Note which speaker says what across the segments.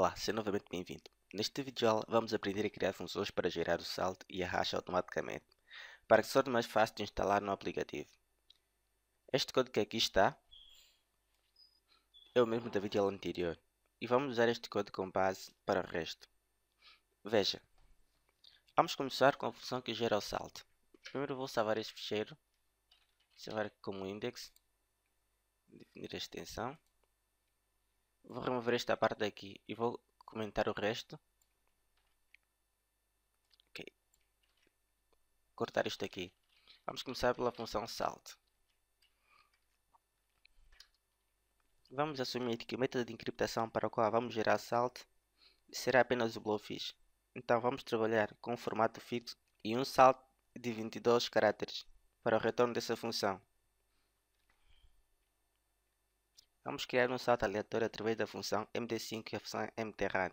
Speaker 1: Olá, seja novamente bem-vindo. Neste vídeo aula vamos aprender a criar funções para gerar o salto e a racha automaticamente, para que se torne mais fácil de instalar no aplicativo. Este código que aqui está é o mesmo da vídeo anterior e vamos usar este código como base para o resto. Veja, vamos começar com a função que gera o salto. Primeiro vou salvar este ficheiro, salvar como index, definir a extensão Vou remover esta parte daqui e vou comentar o resto. Ok. Cortar isto aqui. Vamos começar pela função salt. Vamos assumir que o método de encriptação para o qual vamos gerar salt será apenas o Blowfish. Então vamos trabalhar com um formato fixo e um salt de 22 caracteres para o retorno dessa função. Vamos criar um salto aleatório através da função md5 e a função mtrand.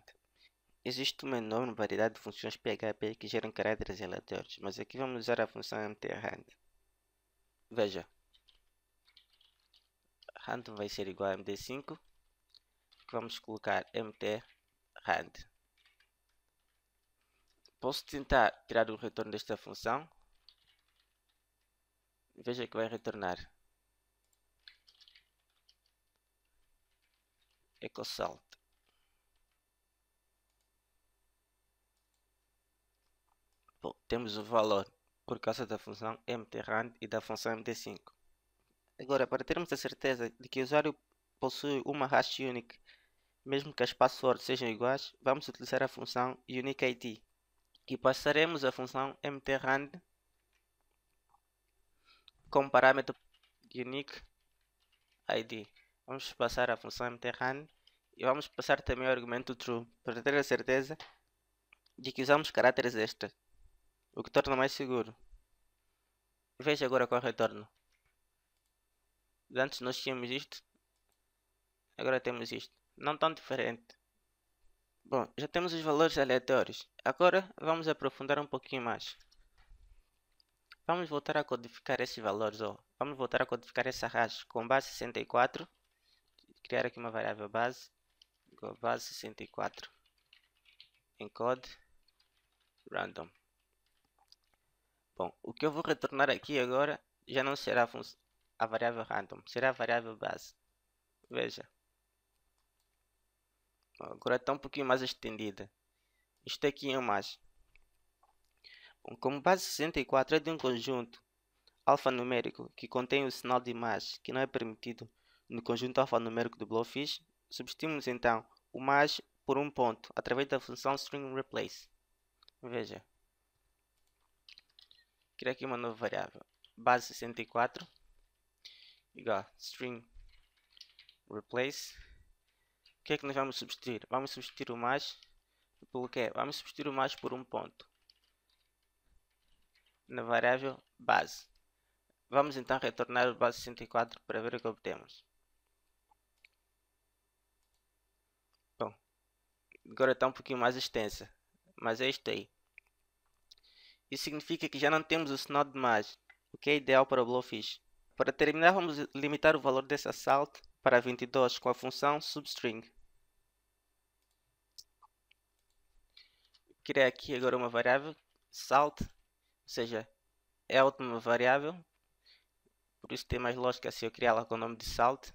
Speaker 1: Existe uma enorme variedade de funções PHP que geram caracteres aleatórios, mas aqui vamos usar a função mtrand. Veja, rand vai ser igual a md5, vamos colocar mtrand. Posso tentar tirar o retorno desta função. Veja que vai retornar ecosalt. Bom, temos o valor por causa da função mtrand e da função mt5. Agora, para termos a certeza de que o usuário possui uma hash unique, mesmo que as passwords sejam iguais, vamos utilizar a função uniqueID e passaremos a função mtrand com parâmetro unique ID. Vamos passar a função mtrand e vamos passar também ao argumento true, para ter a certeza de que usamos caracteres extra, o que torna mais seguro. Veja agora qual é retorno. Antes nós tínhamos isto, agora temos isto. Não tão diferente. Bom, já temos os valores aleatórios. Agora vamos aprofundar um pouquinho mais. Vamos voltar a codificar esses valores, ou vamos voltar a codificar essa hash com base 64. Criar aqui uma variável base igual a base 64 encode random bom o que eu vou retornar aqui agora já não será a, a variável random será a variável base veja bom, agora está um pouquinho mais estendida isto aqui é o mais bom, como base 64 é de um conjunto alfanumérico que contém o sinal de mais que não é permitido no conjunto alfanumérico do Blowfish Substituímos então o mais por um ponto através da função string replace. Veja. Criar aqui uma nova variável. Base 64 igual string replace. O que é que nós vamos substituir? Vamos substituir o mais pelo que? É? Vamos substituir o mais por um ponto na variável base. Vamos então retornar o base 64 para ver o que obtemos. Agora está um pouquinho mais extensa. Mas é isto aí. Isso significa que já não temos o sinal de mais, o que é ideal para o Blowfish. Para terminar, vamos limitar o valor desse salt para 22 com a função substring. Criei aqui agora uma variável salt, ou seja, é a última variável, por isso tem mais lógica se eu criá-la com o nome de salt,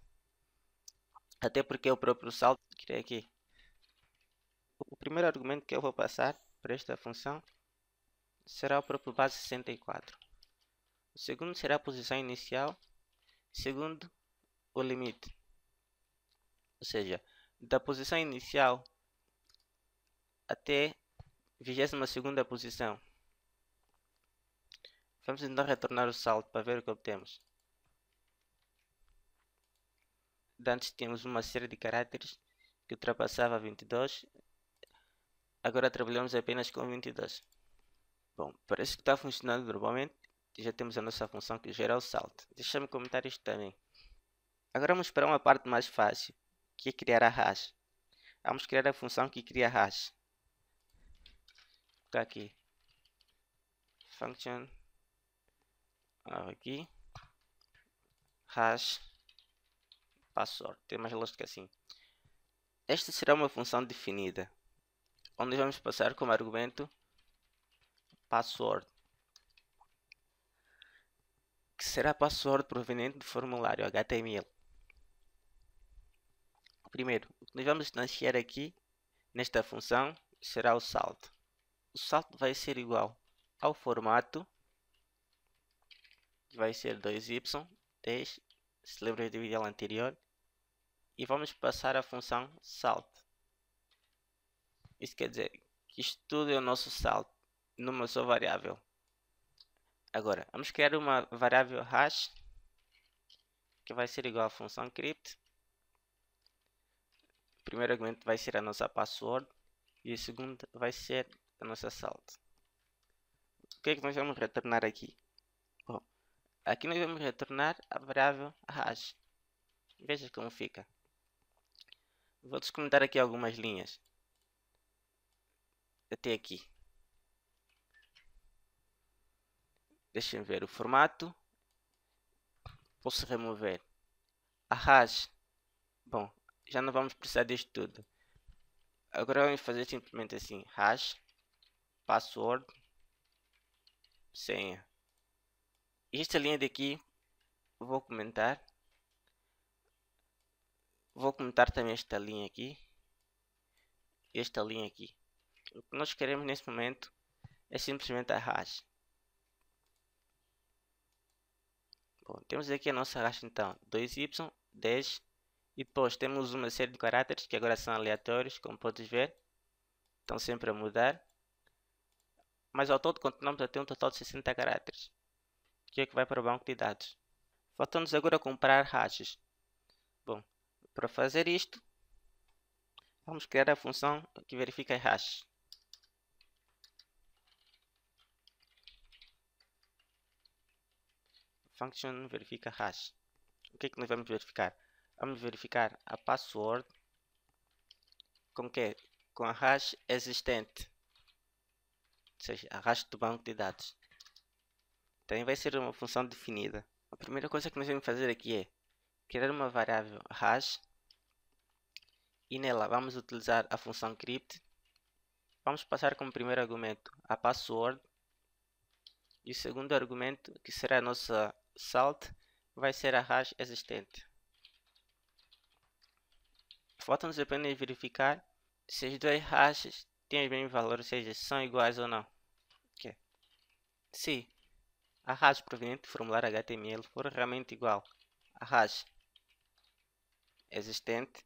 Speaker 1: até porque é o próprio salt, Criei aqui primeiro argumento que eu vou passar para esta função será o próprio base 64. O segundo será a posição inicial. Segundo, o limite. Ou seja, da posição inicial até 22ª posição. Vamos então retornar o salto para ver o que obtemos. Antes tínhamos uma série de caracteres que ultrapassava 22 Agora trabalhamos apenas com 22. Bom, parece que está funcionando normalmente. e Já temos a nossa função que é gera o salto. Deixa-me comentar isto também. Agora vamos para uma parte mais fácil, que é criar a hash. Vamos criar a função que cria a hash. Está aqui. Function. Aqui. Hash. Password. Tem mais lógica assim. Esta será uma função definida onde vamos passar como argumento password. Que será password proveniente do formulário HTML. Primeiro, o que nós vamos instanciar aqui nesta função será o salto. O salto vai ser igual ao formato, que vai ser 2y, 10, se lembra do vídeo anterior, e vamos passar a função salto. Isso quer dizer que isto tudo é o nosso salto numa só variável. Agora, vamos criar uma variável hash que vai ser igual à função crypt. O primeiro argumento vai ser a nossa password e o segundo vai ser a nossa salt. O que é que nós vamos retornar aqui? Bom, aqui nós vamos retornar a variável hash. Veja como fica. Vou descomentar aqui algumas linhas até aqui. Deixem ver o formato. Posso remover. hash Bom, já não vamos precisar disto tudo. Agora vamos fazer simplesmente assim. Hash. Password. Senha. Esta linha daqui. Vou comentar. Vou comentar também esta linha aqui. Esta linha aqui. O que nós queremos nesse momento é simplesmente a hash. Bom, temos aqui a nossa hash então, 2y, 10 e depois temos uma série de caracteres que agora são aleatórios, como podes ver. Estão sempre a mudar. Mas ao todo continuamos a ter um total de 60 caracteres. Que é que vai para o banco de dados. Faltamos agora comprar hashes. Bom, para fazer isto, vamos criar a função que verifica hashes. function verifica hash. O que é que nós vamos verificar? Vamos verificar a password com que? É? Com a hash existente. Ou seja, a hash do banco de dados. Também vai ser uma função definida. A primeira coisa que nós vamos fazer aqui é criar uma variável hash e nela vamos utilizar a função crypt. Vamos passar como primeiro argumento a password e o segundo argumento que será a nossa salt vai ser a hash existente. Falta-nos apenas verificar se as duas hashes têm o mesmo valor, ou seja, são iguais ou não. Okay. Se a hash proveniente do formulário HTML for realmente igual à hash existente,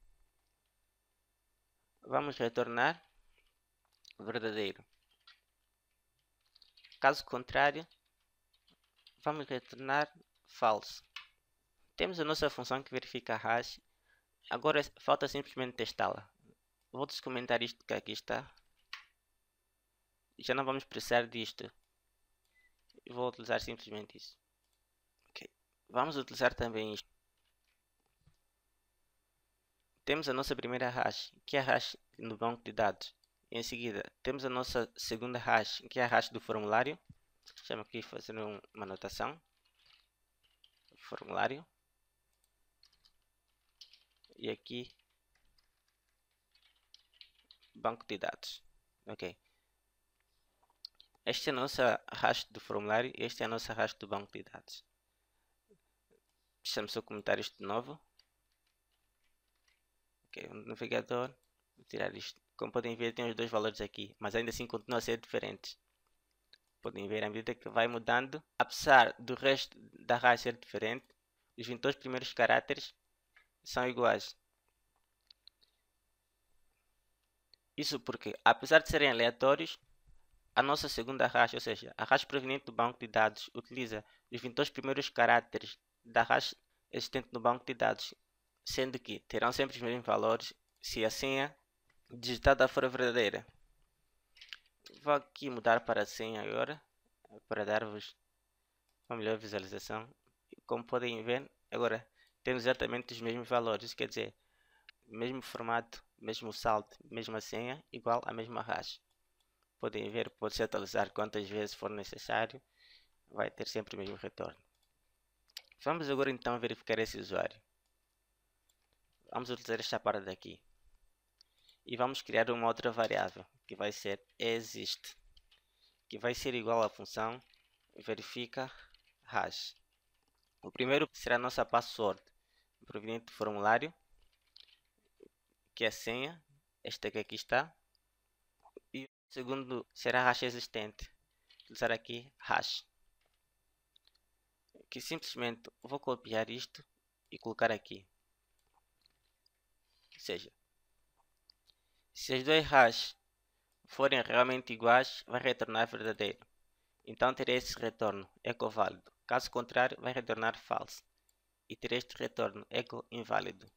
Speaker 1: vamos retornar verdadeiro. Caso contrário, vamos retornar false. Temos a nossa função que verifica a hash. Agora falta simplesmente testá-la. Vou descomentar isto que aqui está. Já não vamos precisar disto. Vou utilizar simplesmente isso. Okay. Vamos utilizar também isto. Temos a nossa primeira hash, que é a hash no banco de dados. Em seguida, temos a nossa segunda hash, que é a hash do formulário. Deixa-me aqui fazer um, uma anotação. Formulário. E aqui. Banco de dados. Ok. Este é a nossa arrasto do formulário e este é a nossa arrasto do banco de dados. deixamos me só comentar isto de novo. Ok, um navegador. Vou tirar isto. Como podem ver, tem os dois valores aqui, mas ainda assim continua a ser diferentes podem ver, à medida que vai mudando, apesar do resto da raiz ser diferente, os 22 primeiros caracteres são iguais. Isso porque, apesar de serem aleatórios, a nossa segunda raça, ou seja, a raça proveniente do banco de dados, utiliza os 22 primeiros caracteres da raça existente no banco de dados, sendo que terão sempre os mesmos valores se a assim senha é digitada for verdadeira vou aqui mudar para 100 agora para dar-vos uma melhor visualização. Como podem ver, agora temos exatamente os mesmos valores, quer dizer, mesmo formato, mesmo salto, mesma senha, igual à mesma hash. Podem ver, pode-se atualizar quantas vezes for necessário, vai ter sempre o mesmo retorno. Vamos agora então verificar esse usuário. Vamos utilizar esta parte daqui e vamos criar uma outra variável que vai ser existe que vai ser igual à função verifica hash. O primeiro será a nossa password proveniente do formulário que é a senha, esta que aqui está. E o segundo será a hash existente. usar aqui hash. Que simplesmente vou copiar isto e colocar aqui. Ou seja, se as duas RAs forem realmente iguais, vai retornar verdadeiro. Então terei esse retorno, eco válido. Caso contrário, vai retornar falso. E terei este retorno, eco inválido.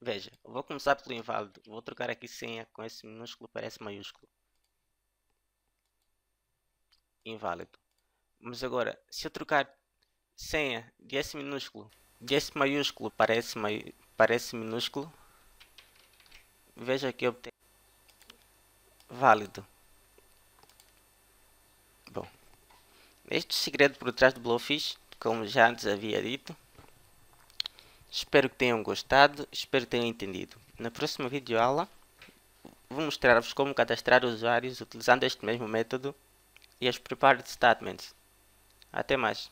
Speaker 1: Veja, vou começar pelo inválido. Vou trocar aqui senha com esse minúsculo para esse maiúsculo. Inválido. Mas agora, se eu trocar senha de S minúsculo, de S maiúsculo para S, mai... para S minúsculo, Veja que obtém válido. Bom, este segredo por trás do Blowfish, como já antes havia dito. Espero que tenham gostado, espero que tenham entendido. Na próxima videoaula vou mostrar-vos como cadastrar usuários utilizando este mesmo método e as prepared statements. Até mais!